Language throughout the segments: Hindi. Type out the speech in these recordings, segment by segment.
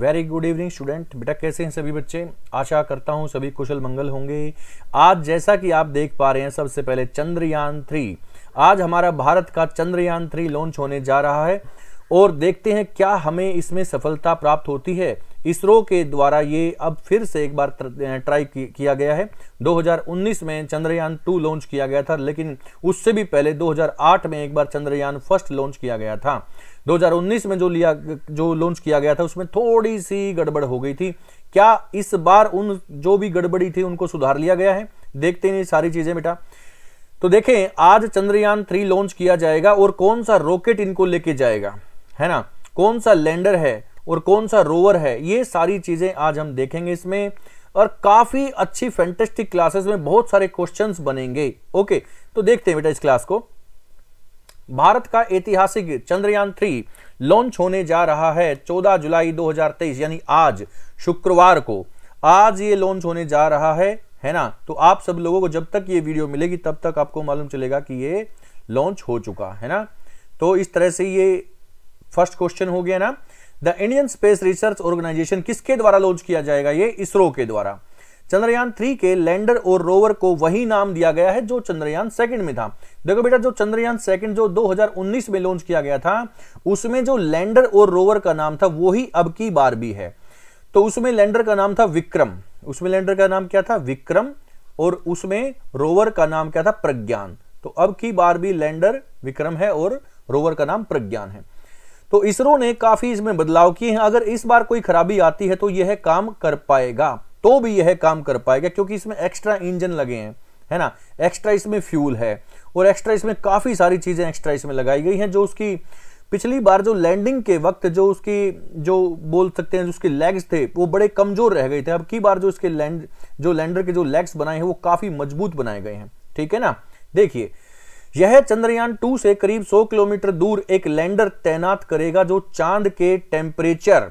वेरी गुड इवनिंग स्टूडेंट बेटा कैसे हैं सभी बच्चे आशा करता हूं सभी कुशल मंगल होंगे आज जैसा कि आप देख पा रहे हैं सबसे पहले चंद्रयान थ्री आज हमारा भारत का चंद्रयान थ्री लॉन्च होने जा रहा है और देखते हैं क्या हमें इसमें सफलता प्राप्त होती है इसरो के द्वारा ये अब फिर से एक बार ट्राई किया गया है 2019 में चंद्रयान टू लॉन्च किया गया था लेकिन उससे भी पहले 2008 में एक बार चंद्रयान फर्स्ट लॉन्च किया गया था 2019 में जो लिया जो लॉन्च किया गया था उसमें थोड़ी सी गड़बड़ हो गई थी क्या इस बार उन जो भी गड़बड़ी थी उनको सुधार लिया गया है देखते हैं सारी चीजें बेटा तो देखें आज चंद्रयान थ्री लॉन्च किया जाएगा और कौन सा रॉकेट इनको लेके जाएगा है ना कौन सा लैंडर है और कौन सा रोवर है ये सारी चीज़ें आज हम देखेंगे इसमें और काफ़ी अच्छी फैंटेस्टिक क्लासेस में बहुत सारे क्वेश्चंस बनेंगे ओके तो देखते हैं बेटा इस क्लास को भारत का ऐतिहासिक चंद्रयान थ्री लॉन्च होने जा रहा है 14 जुलाई 2023 यानी आज शुक्रवार को आज ये लॉन्च होने जा रहा है है ना तो आप सब लोगों को जब तक ये वीडियो मिलेगी तब तक आपको मालूम चलेगा कि ये लॉन्च हो चुका है ना तो इस तरह से ये फर्स्ट क्वेश्चन हो गया ना the Indian Space Research Organisation किसके द्वारा लॉन्च किया जाएगा ये इसरो के द्वारा चंद्रयान थ्री के लैंडर और रोवर को वही नाम दिया गया है जो चंद्रयान सेकंड में था देखो बेटा जो चंद्रयान सेकंड जो 2019 में लॉन्च किया गया था उसमें जो लैंडर और रोवर का नाम था वही अब की बार भी है तो उसमें लैंडर का नाम था विक्रम उसमें लैंडर का नाम क्या था विक्रम और उसमें रोवर का नाम क्या था प्रज्ञान तो अब की बार भी लैंडर विक्रम है और रोवर का नाम प्रज्ञान है तो इसरो ने काफी इसमें बदलाव किए हैं अगर इस बार कोई खराबी आती है तो यह काम कर पाएगा तो भी यह काम कर पाएगा क्योंकि इसमें एक्स्ट्रा इंजन लगे हैं है ना एक्स्ट्रा इसमें फ्यूल है और एक्स्ट्रा इसमें काफ़ी सारी चीज़ें एक्स्ट्रा इसमें लगाई गई हैं जो उसकी पिछली बार जो लैंडिंग के वक्त जो उसकी जो बोल सकते हैं जो उसके लेग्स थे वो बड़े कमज़ोर रह गए थे अब की बार जो इसके लैंड जो लैंडर के जो लेग्स बनाए हैं वो काफ़ी मजबूत बनाए गए हैं ठीक है ना देखिए यह चंद्रयान टू से करीब 100 किलोमीटर दूर एक लैंडर तैनात करेगा जो चांद के टेम्परेचर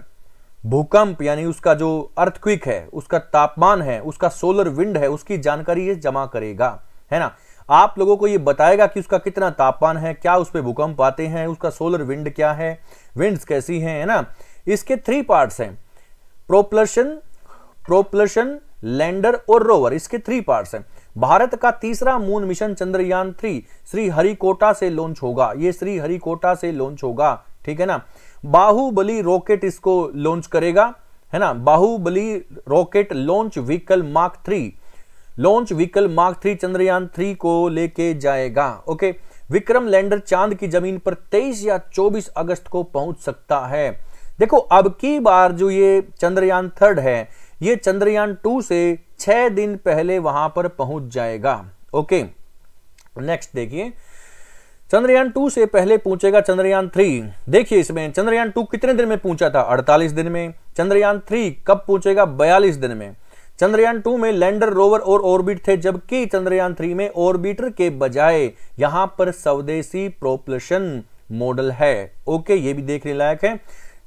भूकंप यानी उसका जो अर्थक्विक है उसका तापमान है उसका सोलर विंड है उसकी जानकारी ये जमा करेगा है ना आप लोगों को ये बताएगा कि उसका कितना तापमान है क्या उस पर भूकंप आते हैं उसका सोलर विंड क्या है विंड्स कैसी हैं है ना इसके थ्री पार्ट्स हैं प्रोप्लशन प्रोप्लशन लैंडर और रोवर इसके थ्री पार्ट्स हैं भारत का तीसरा moon mission Chandrayaan three Sriharikota से लॉन्च होगा ये हरिकोटा से लॉन्च होगा ठीक है ना बाहुबली रॉकेट इसको लॉन्च करेगा है ना Baahubali rocket launch vehicle mark three launch vehicle mark three Chandrayaan three को लेके जाएगा ओके विक्रम लैंडर चांद की जमीन पर 23 या 24 अगस्त को पहुंच सकता है देखो अब की बार जो ये चंद्रयान थर्ड है ये चंद्रयान टू से छह दिन पहले वहां पर पहुंच जाएगा ओके नेक्स्ट देखिए चंद्रयान टू से पहले पूछेगा चंद्रयान थ्री देखिए इसमें चंद्रयान टू कितने दिन में पूछा था 48 दिन में चंद्रयान थ्री कब पूछेगा 42 दिन में चंद्रयान टू में लैंडर रोवर और ऑर्बिट थे जबकि चंद्रयान थ्री में ऑर्बिटर के बजाय यहां पर स्वदेशी प्रोपलेशन मॉडल है ओके ये भी देखने लायक है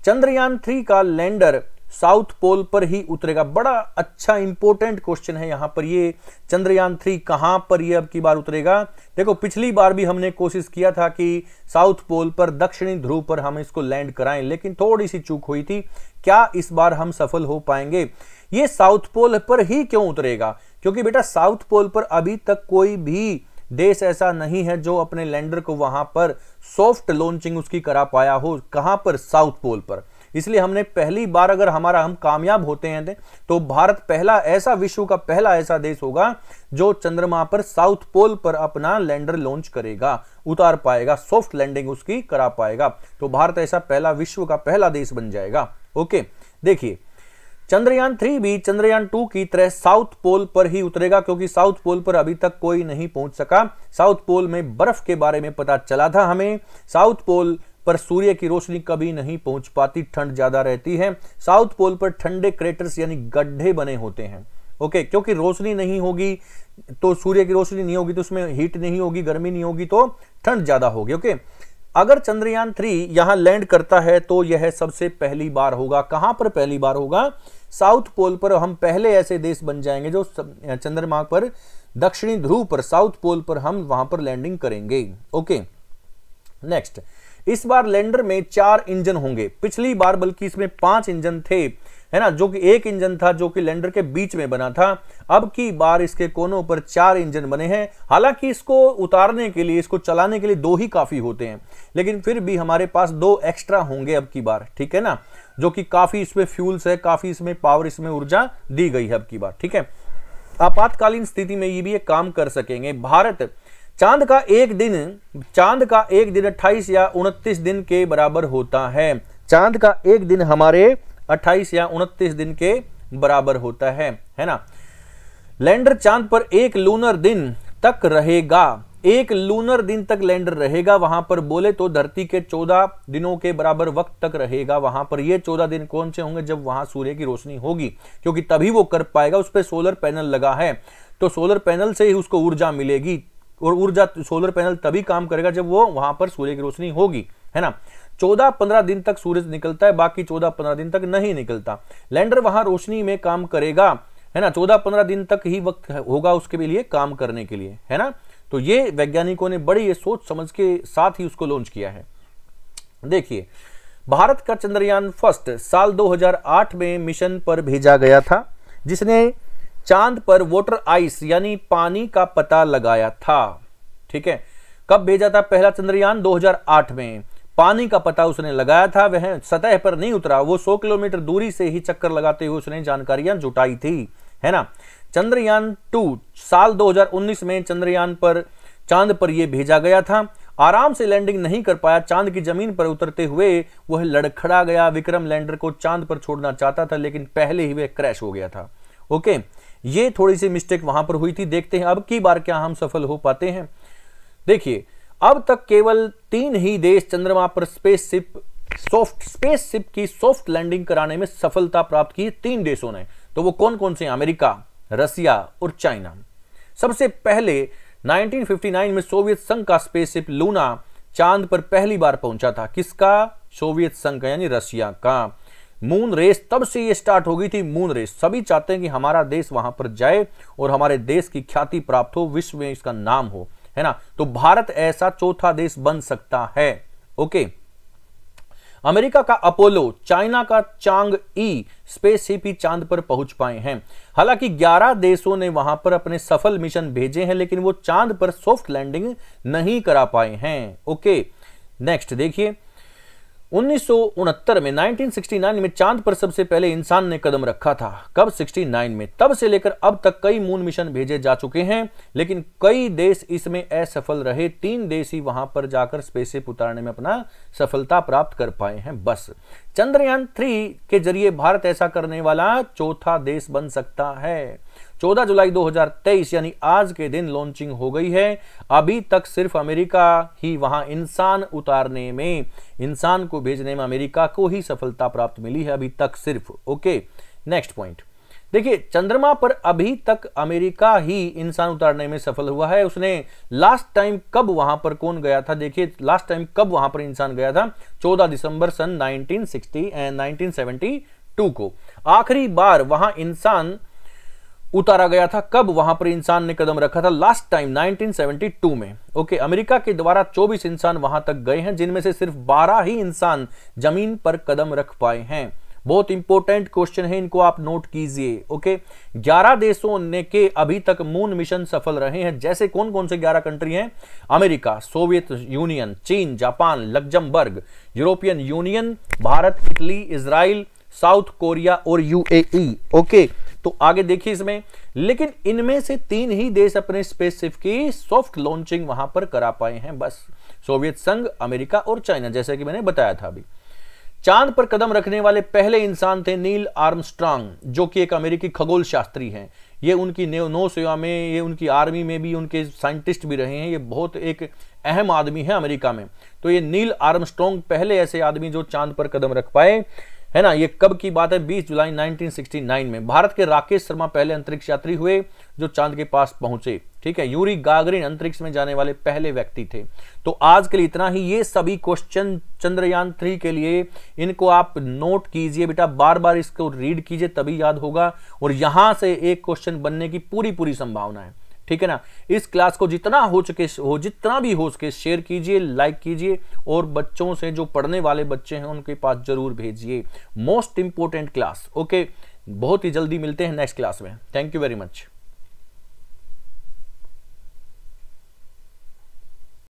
चंद्रयान थ्री का लैंडर साउथ पोल पर ही उतरेगा बड़ा अच्छा इंपॉर्टेंट क्वेश्चन है यहां पर ये चंद्रयान थ्री कहां पर ये अब की बार उतरेगा देखो पिछली बार भी हमने कोशिश किया था कि साउथ पोल पर दक्षिणी ध्रुव पर हम इसको लैंड कराएं लेकिन थोड़ी सी चूक हुई थी क्या इस बार हम सफल हो पाएंगे ये साउथ पोल पर ही क्यों उतरेगा क्योंकि बेटा साउथ पोल पर अभी तक कोई भी देश ऐसा नहीं है जो अपने लैंडर को वहां पर सॉफ्ट लॉन्चिंग उसकी करा पाया हो कहां पर साउथ पोल पर इसलिए हमने पहली बार अगर हमारा हम कामयाब होते हैं तो भारत पहला ऐसा विश्व का पहला ऐसा देश होगा जो चंद्रमा पर साउथ पोल पर अपना लैंडर लॉन्च करेगा उतार पाएगा सॉफ्ट लैंडिंग उसकी करा पाएगा तो भारत ऐसा पहला विश्व का पहला देश बन जाएगा ओके देखिए चंद्रयान थ्री भी चंद्रयान टू की तरह साउथ पोल पर ही उतरेगा क्योंकि साउथ पोल पर अभी तक कोई नहीं पहुंच सका साउथ पोल में बर्फ के बारे में पता चला था हमें साउथ पोल पर सूर्य की रोशनी कभी नहीं पहुंच पाती ठंड ज्यादा रहती है साउथ पोल पर ठंडे क्रेटर्स यानी गड्ढे बने होते हैं ओके okay, क्योंकि रोशनी नहीं होगी तो सूर्य की रोशनी नहीं होगी तो उसमें हीट नहीं होगी गर्मी नहीं होगी तो ठंड ज्यादा होगी ओके okay? अगर चंद्रयान थ्री यहां लैंड करता है तो यह सबसे पहली बार होगा कहां पर पहली बार होगा साउथ पोल पर हम पहले ऐसे देश बन जाएंगे जो चंद्रमा पर दक्षिणी ध्रुव पर साउथ पोल पर हम वहां पर लैंडिंग करेंगे ओके नेक्स्ट इस बार लैंडर में चार इंजन होंगे पिछली बार बल्कि इसमें पांच इंजन थे है ना जो कि एक इंजन था जो कि लैंडर के बीच में बना था अब की बार इसके कोनों पर चार इंजन बने हैं हालांकि इसको उतारने के लिए इसको चलाने के लिए दो ही काफी होते हैं लेकिन फिर भी हमारे पास दो एक्स्ट्रा होंगे अब की बार ठीक है ना जो कि काफी इसमें फ्यूल्स है काफी इसमें पावर इसमें ऊर्जा दी गई है अब की बार ठीक है आपातकालीन स्थिति में ये भी एक काम कर सकेंगे भारत चांद का एक दिन चांद का एक दिन 28 या 29 दिन के बराबर होता है चांद का एक दिन हमारे 28 या 29 दिन के बराबर होता है है ना लैंडर चांद पर एक लूनर दिन तक रहेगा एक लूनर दिन तक लैंडर रहेगा वहां पर बोले तो धरती के चौदह दिनों के बराबर वक्त तक रहेगा वहां पर ये चौदह दिन कौन से होंगे जब वहां सूर्य की रोशनी होगी क्योंकि तभी वो कर पाएगा उस पर सोलर पैनल लगा है तो सोलर पैनल से ही उसको ऊर्जा मिलेगी और ऊर्जा सोलर पैनल तभी काम करेगा जब वो वहां पर सूर्य की रोशनी होगी है ना चौदह पंद्रह दिन तक सूरज निकलता है बाकी चौदह पंद्रह दिन तक नहीं निकलता लैंडर वहां रोशनी में काम करेगा है ना चौदह पंद्रह दिन तक ही वक्त होगा उसके लिए काम करने के लिए है ना तो ये वैज्ञानिकों ने बड़ी ये सोच समझ के साथ ही उसको लॉन्च किया है देखिए भारत का चंद्रयान फर्स्ट साल 2008 में मिशन पर भेजा गया था जिसने चांद पर वोटर आइस यानी पानी का पता लगाया था ठीक है कब भेजा था पहला चंद्रयान 2008 में पानी का पता उसने लगाया था वह सतह पर नहीं उतरा वो 100 किलोमीटर दूरी से ही चक्कर लगाते हुए उसने जानकारियां जुटाई थी है ना चंद्रयान टू साल 2019 में चंद्रयान पर चांद पर यह भेजा गया था आराम से लैंडिंग नहीं कर पाया चांद की जमीन पर उतरते हुए वह लड़खड़ा गया विक्रम लैंडर को चांद पर छोड़ना चाहता था लेकिन पहले ही वह क्रैश हो गया था ओके okay. ये थोड़ी सी मिस्टेक वहां पर हुई थी देखते हैं अब की बार क्या हम सफल हो पाते हैं देखिए अब तक केवल तीन ही देश चंद्रमा पर स्पेसशिप सॉफ्ट स्पेसशिप की सॉफ्ट लैंडिंग कराने में सफलता प्राप्त की तीन देशों ने तो वो कौन कौन से अमेरिका रसिया और चाइना सबसे पहले 1959 में सोवियत संघ का स्पेसशिप लूना चांद पर पहली बार पहुंचा था किसका सोवियत संघ का यानी रसिया का मून रेस तब से ये स्टार्ट हो गई थी मून रेस सभी चाहते हैं कि हमारा देश वहां पर जाए और हमारे देश की ख्याति प्राप्त हो विश्व में इसका नाम हो है ना तो भारत ऐसा चौथा देश बन सकता है ओके अमेरिका का अपोलो चाइना का चांग ई स्पेस ही चांद पर पहुंच पाए हैं हालांकि 11 देशों ने वहां पर अपने सफल मिशन भेजे हैं लेकिन वो चांद पर सॉफ्ट लैंडिंग नहीं करा पाए हैं ओके नेक्स्ट देखिए 1969 में 1969 में चांद पर सबसे पहले इंसान ने कदम रखा था कब 69 में तब से लेकर अब तक कई मून मिशन भेजे जा चुके हैं लेकिन कई देश इसमें असफल रहे तीन देश ही वहां पर जाकर स्पेसशिप उतारने में अपना सफलता प्राप्त कर पाए हैं बस चंद्रयान थ्री के जरिए भारत ऐसा करने वाला चौथा देश बन सकता है 14 जुलाई 2023 यानी आज के दिन लॉन्चिंग हो गई है अभी तक सिर्फ अमेरिका ही वहां इंसान उतारने में इंसान को भेजने में अमेरिका को ही सफलता प्राप्त मिली है अभी तक सिर्फ ओके नेक्स्ट पॉइंट देखिए चंद्रमा पर अभी तक अमेरिका ही इंसान उतारने में सफल हुआ है उसने लास्ट टाइम कब वहां पर कौन गया था देखिए लास्ट टाइम कब वहां पर इंसान गया था 14 दिसंबर सन 1960 एंड 1972 को आखिरी बार वहां इंसान उतारा गया था कब वहां पर इंसान ने कदम रखा था लास्ट टाइम 1972 में ओके अमेरिका के द्वारा 24 इंसान वहां तक गए हैं जिनमें से सिर्फ 12 ही इंसान जमीन पर कदम रख पाए हैं बहुत इंपॉर्टेंट क्वेश्चन है इनको आप नोट कीजिए ओके 11 देशों ने के अभी तक मून मिशन सफल रहे हैं जैसे कौन कौन से 11 कंट्री हैं अमेरिका सोवियत यूनियन चीन Japan Luxembourg European Union Bharat Italy Israel South Korea और यूएई ओके तो आगे देखिए इसमें लेकिन इनमें से तीन ही देश अपने स्पेसिफ की सॉफ्ट लॉन्चिंग वहां पर करा पाए हैं बस सोवियत संघ अमेरिका और चाइना जैसा कि मैंने बताया था अभी चांद पर कदम रखने वाले पहले इंसान थे नील आर्मस्ट्रांग जो कि एक अमेरिकी खगोल शास्त्री हैं ये उनकी नौसेवा में ये उनकी आर्मी में भी उनके साइंटिस्ट भी रहे हैं ये बहुत एक अहम आदमी है अमेरिका में तो ये नील आर्मस्ट्रॉन्ग पहले ऐसे आदमी जो चांद पर कदम रख पाए है ना ये कब की बात है 20 जुलाई 1969 में भारत के राकेश शर्मा पहले अंतरिक्ष यात्री हुए जो चांद के पास पहुंचे ठीक है यूरी गागरिन अंतरिक्ष में जाने वाले पहले व्यक्ति थे तो आज के लिए इतना ही ये सभी क्वेश्चन चंद्रयान थ्री के लिए इनको आप नोट कीजिए बेटा बार बार इसको रीड कीजिए तभी याद होगा और यहां से एक क्वेश्चन बनने की पूरी पूरी संभावना है ठीक है ना इस क्लास को जितना हो चुके हो जितना भी हो सके शेयर कीजिए लाइक कीजिए और बच्चों से जो पढ़ने वाले बच्चे हैं उनके पास जरूर भेजिए मोस्ट इंपॉर्टेंट क्लास ओके बहुत ही जल्दी मिलते हैं नेक्स्ट क्लास में थैंक यू वेरी मच